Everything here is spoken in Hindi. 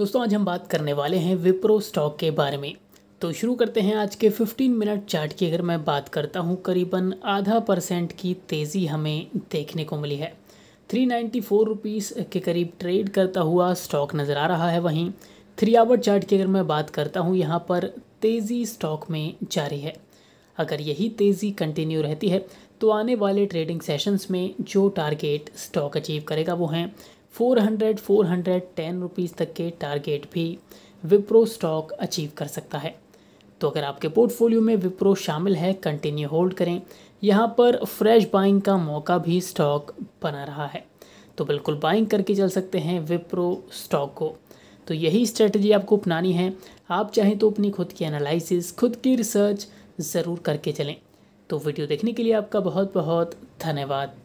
दोस्तों आज हम बात करने वाले हैं विप्रो स्टॉक के बारे में तो शुरू करते हैं आज के 15 मिनट चार्ट की अगर मैं बात करता हूं करीबन आधा परसेंट की तेज़ी हमें देखने को मिली है थ्री नाइन्टी फोर रुपीज़ के करीब ट्रेड करता हुआ स्टॉक नज़र आ रहा है वहीं थ्री आवर चार्ट की अगर मैं बात करता हूँ यहाँ पर तेज़ी स्टॉक में जारी है अगर यही तेज़ी कंटिन्यू रहती है तो आने वाले ट्रेडिंग सेशंस में जो टारगेट स्टॉक अचीव करेगा वो हैं 400 410 रुपीस तक के टारगेट भी विप्रो स्टॉक अचीव कर सकता है तो अगर आपके पोर्टफोलियो में विप्रो शामिल है कंटिन्यू होल्ड करें यहाँ पर फ्रेश बाइंग का मौका भी स्टॉक बना रहा है तो बिल्कुल बाइंग करके चल सकते हैं विप्रो स्टॉक को तो यही स्ट्रेटजी आपको अपनानी है आप चाहें तो अपनी खुद की एनालिसिस खुद की रिसर्च ज़रूर करके चलें तो वीडियो देखने के लिए आपका बहुत बहुत धन्यवाद